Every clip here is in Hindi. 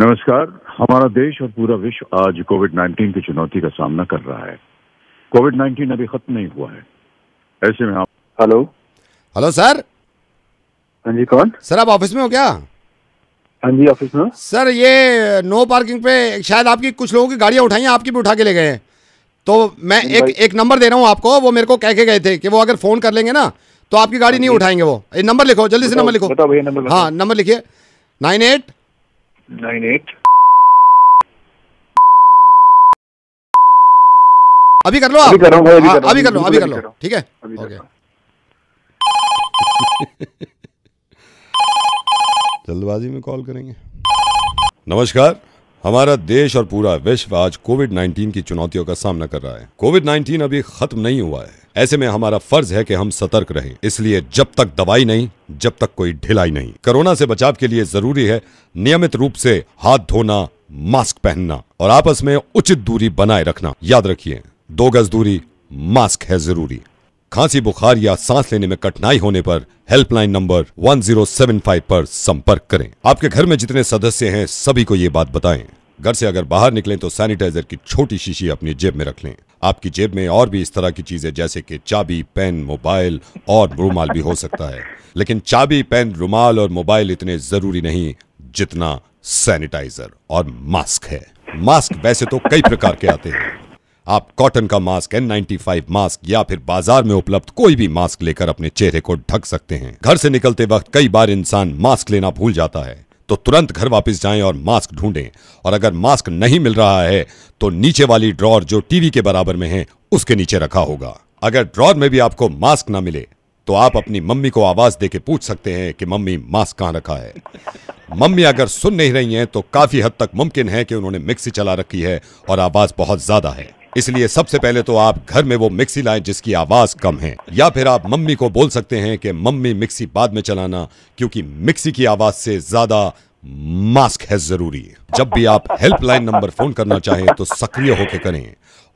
नमस्कार हमारा देश और पूरा विश्व आज कोविड 19 की चुनौती का सामना कर रहा है कोविड 19 अभी खत्म नहीं हुआ है ऐसे में आप हेलो हेलो सर हाँ जी कौन सर आप ऑफिस में हो क्या हाँ जी ऑफिस में सर ये नो पार्किंग पे शायद आपकी कुछ लोगों की गाड़ियां उठाई हैं आपकी भी उठा के ले गए हैं तो मैं एक एक नंबर दे रहा हूँ आपको वो मेरे को कह के गए थे कि वो अगर फोन कर लेंगे ना तो आपकी गाड़ी नहीं हाँ उठाएंगे वो नंबर लिखो जल्दी से नंबर लिखो हाँ नंबर लिखिए नाइन एट अभी कर लो आप अभी हाँ, अभी कर लो अभी कर लो ठीक है ओके जल्दबाजी में कॉल करेंगे नमस्कार हमारा देश और पूरा विश्व आज कोविड 19 की चुनौतियों का सामना कर रहा है कोविड 19 अभी खत्म नहीं हुआ है ऐसे में हमारा फर्ज है कि हम सतर्क रहें इसलिए जब तक दवाई नहीं जब तक कोई ढिलाई नहीं कोरोना से बचाव के लिए जरूरी है नियमित रूप से हाथ धोना मास्क पहनना और आपस में उचित दूरी बनाए रखना याद रखिए दो गज दूरी मास्क है जरूरी खांसी बुखार या सांस लेने में कठिनाई होने पर हेल्पलाइन नंबर 1075 पर संपर्क करें आपके घर में जितने सदस्य हैं सभी को ये बात बताएं घर से अगर बाहर निकलें तो सैनिटाइजर की छोटी शीशी अपनी जेब में रख लें आपकी जेब में और भी इस तरह की चीजें जैसे कि चाबी पेन मोबाइल और रुमाल भी हो सकता है लेकिन चाबी पेन रुमाल और मोबाइल इतने जरूरी नहीं जितना सैनिटाइजर और मास्क है मास्क वैसे तो कई प्रकार के आते हैं आप कॉटन का मास्क एन नाइन्टी मास्क या फिर बाजार में उपलब्ध कोई भी मास्क लेकर अपने चेहरे को ढक सकते हैं घर से निकलते वक्त कई बार इंसान मास्क लेना भूल जाता है तो तुरंत घर वापस जाएं और मास्क ढूंढें और अगर मास्क नहीं मिल रहा है तो नीचे वाली ड्रॉर जो टीवी के बराबर में है उसके नीचे रखा होगा अगर ड्रॉर में भी आपको मास्क ना मिले तो आप अपनी मम्मी को आवाज दे के पूछ सकते हैं कि मम्मी मास्क कहाँ रखा है मम्मी अगर सुन नहीं रही हैं तो काफी हद तक मुमकिन है कि उन्होंने मिक्सी चला रखी है और आवाज बहुत ज्यादा है इसलिए सबसे पहले तो आप घर में वो मिक्सी लाएं जिसकी आवाज़ कम है या फिर आप मम्मी को बोल सकते हैं कि मम्मी मिक्सी बाद में चलाना क्योंकि मिक्सी की आवाज़ से ज़्यादा मास्क है ज़रूरी जब भी आप हेल्पलाइन नंबर फ़ोन करना चाहें तो सक्रिय होकर करें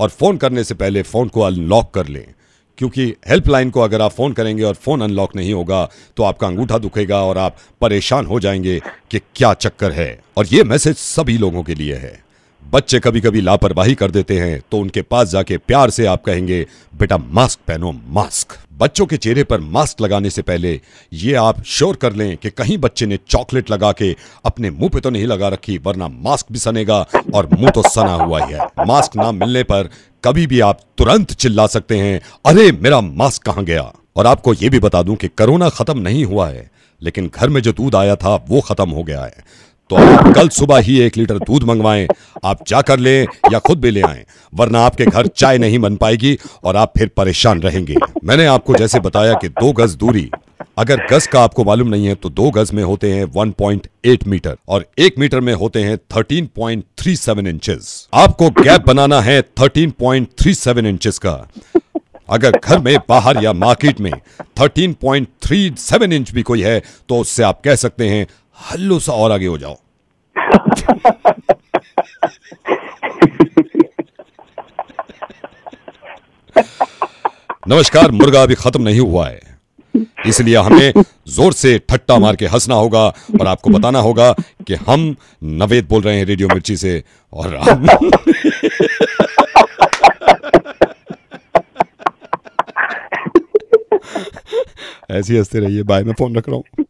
और फ़ोन करने से पहले फ़ोन को अनलॉक कर लें क्योंकि हेल्पलाइन को अगर आप फ़ोन करेंगे और फ़ोन अनलॉक नहीं होगा तो आपका अंगूठा दुखेगा और आप परेशान हो जाएंगे कि क्या चक्कर है और ये मैसेज सभी लोगों के लिए है बच्चे कभी कभी लापरवाही कर देते हैं तो उनके पास जाके प्यार से आप कहेंगे बेटा मास्क पहनो मास्क बच्चों के चेहरे पर मास्क लगाने से पहले ये आप श्योर कर लें कि कहीं बच्चे ने चॉकलेट लगा के अपने मुंह पे तो नहीं लगा रखी वरना मास्क भी सनेगा और मुंह तो सना हुआ ही है मास्क ना मिलने पर कभी भी आप तुरंत चिल्ला सकते हैं अरे मेरा मास्क कहाँ गया और आपको ये भी बता दूं कि कोरोना खत्म नहीं हुआ है लेकिन घर में जो दूध आया था वो खत्म हो गया है तो आप कल सुबह ही एक लीटर दूध मंगवाएं आप जाकर लें या खुद भी ले आए वरना आपके घर चाय नहीं बन पाएगी और आप फिर परेशान रहेंगे मैंने आपको जैसे बताया कि दो गज दूरी अगर गज का आपको मालूम नहीं है तो दो गज में होते हैं 1.8 मीटर और एक मीटर में होते हैं 13.37 इंचेस आपको गैप बनाना है 13.37 इंचेस का अगर घर में बाहर या मार्केट में 13.37 इंच भी कोई है तो उससे आप कह सकते हैं हल्लू सा और आगे हो जाओ नमस्कार मुर्गा अभी खत्म नहीं हुआ है इसलिए हमें जोर से ठट्टा मार के हंसना होगा और आपको बताना होगा कि हम नवेद बोल रहे हैं रेडियो मिर्ची से और हम ऐसी हंसते रहिए बाय मैं फोन रख रहा हूं